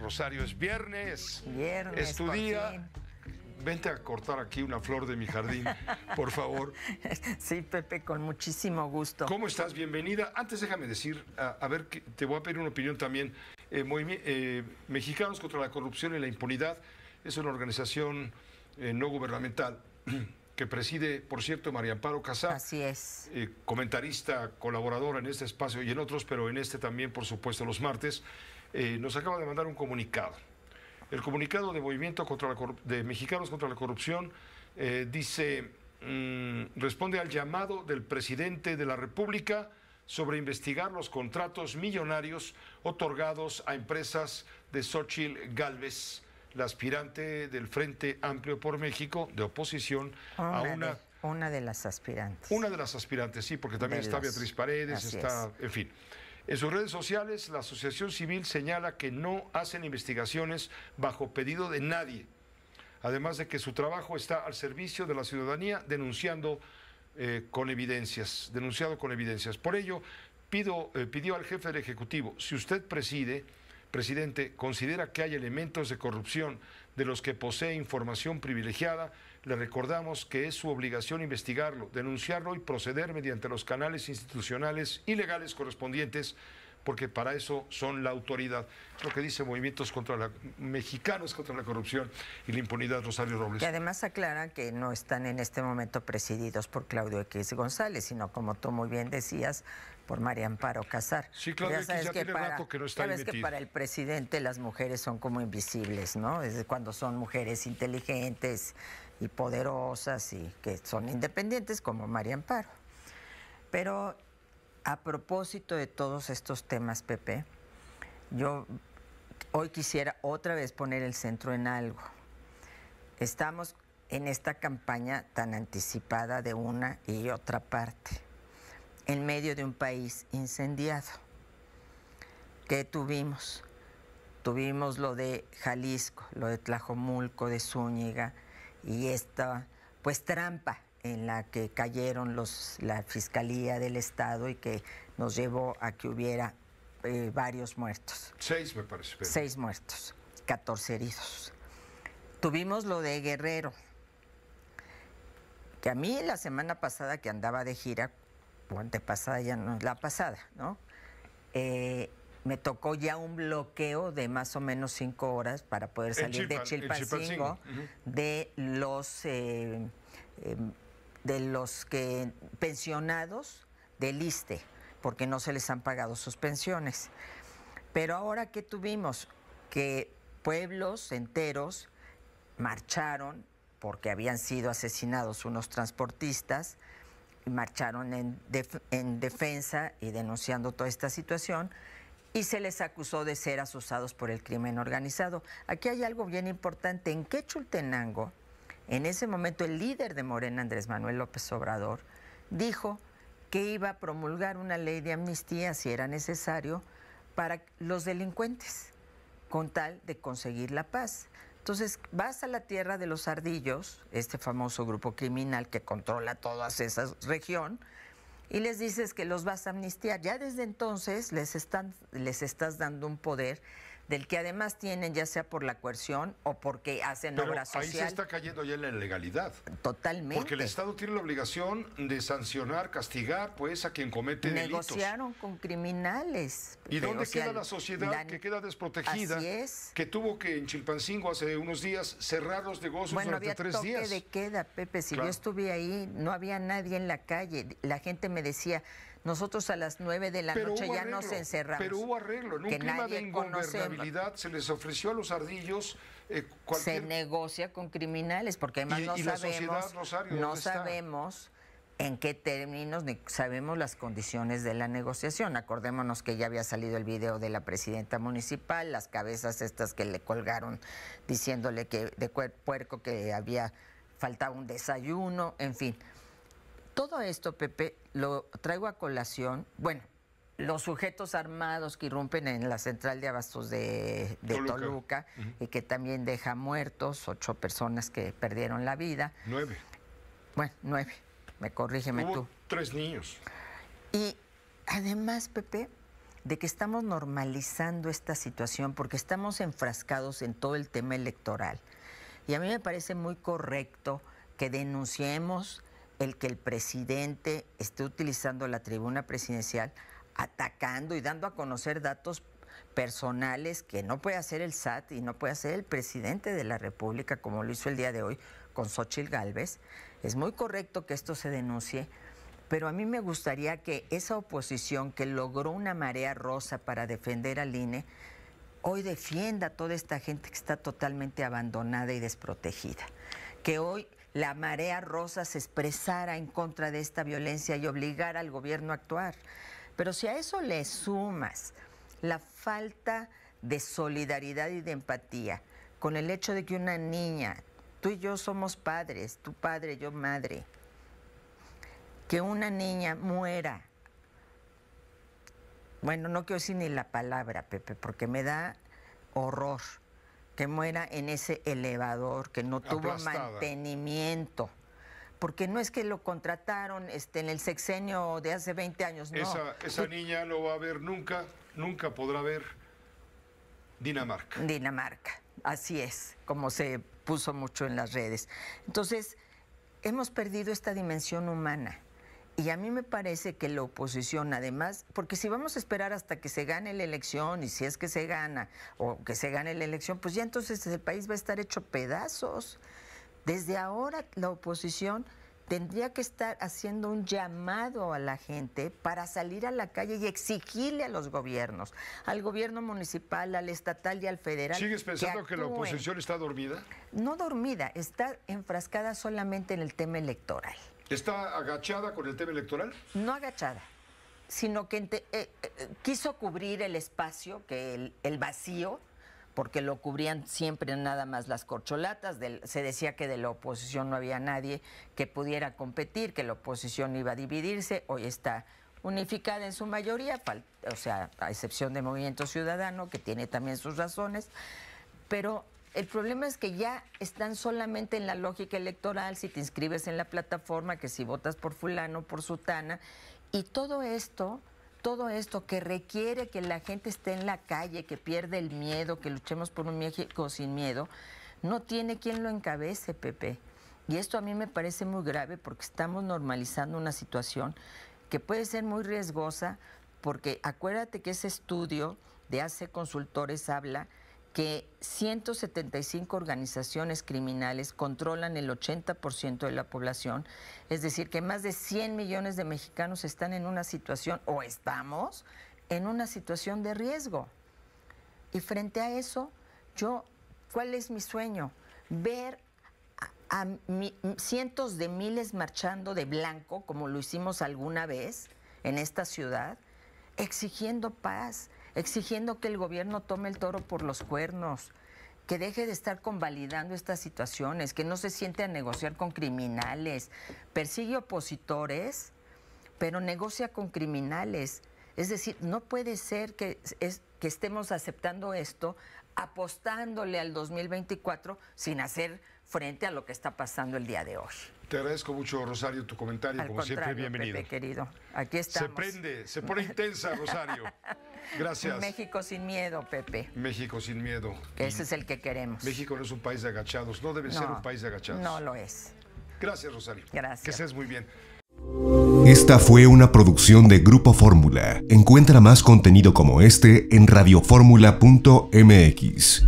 Rosario. Es viernes. Viernes. Es tu día. Vente a cortar aquí una flor de mi jardín, por favor. Sí, Pepe, con muchísimo gusto. ¿Cómo estás? Bienvenida. Antes déjame decir, a, ver, que te voy a pedir una opinión también. Eh, eh, Mexicanos contra la Corrupción y la Impunidad es una organización eh, no gubernamental que preside, por cierto, María Amparo Casá. Así es. comentarista, colaboradora en este espacio y en otros, pero en este también, por supuesto, los martes. Eh, nos acaba de mandar un comunicado. El comunicado de Movimiento contra de Mexicanos contra la Corrupción eh, dice, mm, responde al llamado del presidente de la República sobre investigar los contratos millonarios otorgados a empresas de Xochitl Gálvez, la aspirante del Frente Amplio por México, de oposición, a una... una de las aspirantes. Una de las aspirantes, sí, porque también está Beatriz Paredes, está, en fin. En sus redes sociales, la Asociación Civil señala que no hacen investigaciones bajo pedido de nadie, además de que su trabajo está al servicio de la ciudadanía denunciando eh, con evidencias, denunciado con evidencias. Por ello, pido, eh, pidió al jefe del Ejecutivo, si usted preside, Presidente, considera que hay elementos de corrupción de los que posee información privilegiada. Le recordamos que es su obligación investigarlo, denunciarlo y proceder mediante los canales institucionales y legales correspondientes porque para eso son la autoridad. lo que dice Movimientos contra la, Mexicanos contra la Corrupción y la Impunidad, Rosario Robles. Y además aclara que no están en este momento presididos por Claudio X González, sino como tú muy bien decías, por María Amparo Casar. Sí, Claudio que tiene para, que para el presidente las mujeres son como invisibles, ¿no? Es cuando son mujeres inteligentes y poderosas y que son independientes como María Amparo. Pero a propósito de todos estos temas, Pepe, yo hoy quisiera otra vez poner el centro en algo. Estamos en esta campaña tan anticipada de una y otra parte, en medio de un país incendiado. ¿Qué tuvimos? Tuvimos lo de Jalisco, lo de Tlajomulco, de Zúñiga y esta, pues trampa en la que cayeron los, la Fiscalía del Estado y que nos llevó a que hubiera eh, varios muertos. Seis, me parece. Seis muertos, 14 heridos. Tuvimos lo de Guerrero, que a mí la semana pasada que andaba de gira, o antepasada ya no es la pasada, ¿no? Eh, me tocó ya un bloqueo de más o menos cinco horas para poder salir de Chilpancingo, de los... Eh, em, de los que pensionados del ISTE, porque no se les han pagado sus pensiones. Pero ahora que tuvimos que pueblos enteros marcharon porque habían sido asesinados unos transportistas, marcharon en, defensa y denunciando toda esta situación y se les acusó de ser asusados por el crimen organizado. Aquí hay algo bien importante. En Quechultenango, en ese momento el líder de Morena, Andrés Manuel López Obrador, dijo que iba a promulgar una ley de amnistía si era necesario para los delincuentes, con tal de conseguir la paz. Entonces vas a la tierra de los ardillos, este famoso grupo criminal que controla toda esa región, y les dices que los vas a amnistiar. Ya desde entonces les, están, les estás dando un poder del que además tienen ya sea por la coerción o porque hacen obra social. Ahí se está cayendo ya en la ilegalidad. Totalmente. Porque el Estado tiene la obligación de sancionar, castigar pues a quien comete delitos. Negociaron con criminales. ¿Y dónde queda la sociedad que queda desprotegida? Así es. Que tuvo que en Chilpancingo hace unos días cerrar los negocios bueno, había tres toque días. de queda, Pepe. Si yo estuve ahí, no había nadie en la calle. La gente me decía, nosotros a las 9 de la noche ya nos encerramos. Pero hubo arreglo. En que clima ingobernabilidad se les ofreció a los ardillos eh, cualquier... Se negocia con criminales, porque además no sabemos, no sabemos en qué términos ni sabemos las condiciones de la negociación. Acordémonos que ya había salido el video de la presidenta municipal, las cabezas estas que le colgaron diciéndole que de puerco que había faltado un desayuno, en fin. Todo esto, Pepe, lo traigo a colación. Bueno, los sujetos armados que irrumpen en la central de abastos de, Toluca, y que también deja muertos, ocho personas que perdieron la vida. Nueve. Bueno, nueve, me corrígeme tú. Tres niños. Y además, Pepe, de que estamos normalizando esta situación porque estamos enfrascados en todo el tema electoral. Y a mí me parece muy correcto que denunciemos el que el presidente esté utilizando la tribuna presidencial atacando y dando a conocer datos personales que no puede hacer el SAT y no puede hacer el presidente de la República como lo hizo el día de hoy con Xochitl Gálvez. Es muy correcto que esto se denuncie, pero a mí me gustaría que esa oposición que logró una marea rosa para defender al INE hoy defienda a toda esta gente que está totalmente abandonada y desprotegida. Que hoy la marea rosa se expresara en contra de esta violencia y obligara al gobierno a actuar. Pero si a eso le sumas la falta de solidaridad y de empatía con el hecho de que una niña, tú y yo somos padres, tu padre, yo madre, que una niña muera. Bueno, no quiero decir ni la palabra, Pepe, porque me da horror que muera en ese elevador, que no tuvo mantenimiento porque no es que lo contrataron este, en el sexenio de hace 20 años, no. Esa, esa, niña no va a ver nunca, nunca podrá ver Dinamarca. Dinamarca, así es, como se puso mucho en las redes. Entonces, hemos perdido esta dimensión humana. Y a mí me parece que la oposición, además, porque si vamos a esperar hasta que se gane la elección, y si es que se gana, o que se gane la elección, pues ya entonces el país va a estar hecho pedazos. Desde ahora la oposición tendría que estar haciendo un llamado a la gente para salir a la calle y exigirle a los gobiernos, al gobierno municipal, al estatal y al federal. ¿Sigues pensando que, la oposición está dormida? No dormida, está enfrascada solamente en el tema electoral. ¿Está agachada con el tema electoral? No agachada, sino que eh, eh, quiso cubrir el espacio, que el, vacío, porque lo cubrían siempre nada más las corcholatas, se decía que de la oposición no había nadie que pudiera competir, que la oposición iba a dividirse, hoy está unificada en su mayoría, o sea, a excepción de Movimiento Ciudadano, que tiene también sus razones, pero el problema es que ya están solamente en la lógica electoral, si te inscribes en la plataforma, que si votas por fulano, por sutana, y todo esto, todo esto que requiere que la gente esté en la calle, que pierda el miedo, que luchemos por un México sin miedo, no tiene quien lo encabece, Pepe. Y esto a mí me parece muy grave porque estamos normalizando una situación que puede ser muy riesgosa, porque acuérdate que ese estudio de hace consultores habla que 175 organizaciones criminales controlan el 80% de la población, es decir, que más de 100 millones de mexicanos están en una situación o estamos en una situación de riesgo. Y frente a eso, yo, ¿cuál es mi sueño? Ver a, cientos de miles marchando de blanco, como lo hicimos alguna vez en esta ciudad, exigiendo paz, exigiendo que el gobierno tome el toro por los cuernos, que deje de estar convalidando estas situaciones, que no se siente a negociar con criminales, persigue opositores, pero negocia con criminales. Es decir, no puede ser que, estemos aceptando esto, apostándole al 2024 sin hacer frente a lo que está pasando el día de hoy. Te agradezco mucho, Rosario, tu comentario. Como siempre, bienvenido. Pepe, querido. Aquí estamos. Se prende, se pone intensa, Rosario. Gracias. México sin miedo, Pepe. México sin miedo. ese es el que queremos. México no es un país de agachados. No debe ser un país de agachados. No lo es. Gracias, Rosario. Gracias. Que seas muy bien. Esta fue una producción de Grupo Fórmula. Encuentra más contenido como este en radioformula.mx.